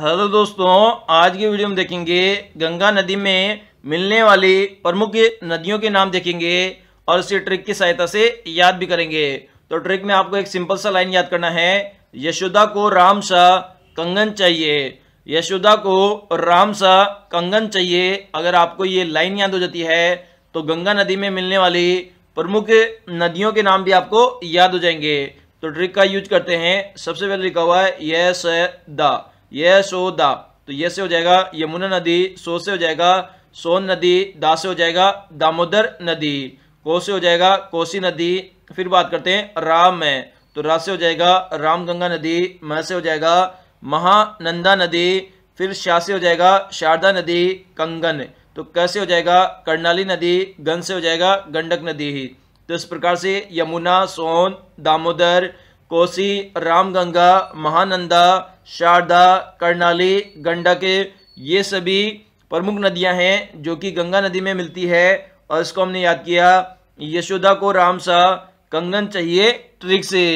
hello दोस्तों आज की वीडियो में देखेंगे गंगा नदी में मिलने वाली प्रमुख नदियों के नाम देखेंगे और इसी ट्रिक की सहायता से याद भी करेंगे तो ट्रिक में आपको एक सिंपल सा लाइन याद करना है यशोदा को राम सा कंगन चाहिए यशोदा को राम सा कंगन चाहिए अगर आपको ये लाइन याद हो जाती है तो गंगा नदी में मिलने वाली प्रमुख नदियों के नाम भी आपको याद हो जाएंगे तो ट्रिक का यूज करते हैं सबसे पहले लिखा हुआ है यश द सो दा तो ये से हो जाएगा यमुना नदी सो से हो जाएगा सोन नदी दा से हो जाएगा दामोदर नदी को से हो जाएगा कोसी नदी फिर बात करते हैं राम में तो रा से हो जाएगा रामगंगा नदी म से हो जाएगा महानंदा नदी फिर शाह से हो जाएगा शारदा नदी कंगन तो कैसे हो जाएगा कर्णाली नदी गन से हो जाएगा गंडक नदी ही तो इस प्रकार से यमुना सोन दामोदर कोसी रामगंगा महानंदा शारदा करनाली गंडक ये सभी प्रमुख नदियां हैं जो कि गंगा नदी में मिलती है और इसको हमने याद किया यशोदा को राम सा कंगन चाहिए ट्रिक से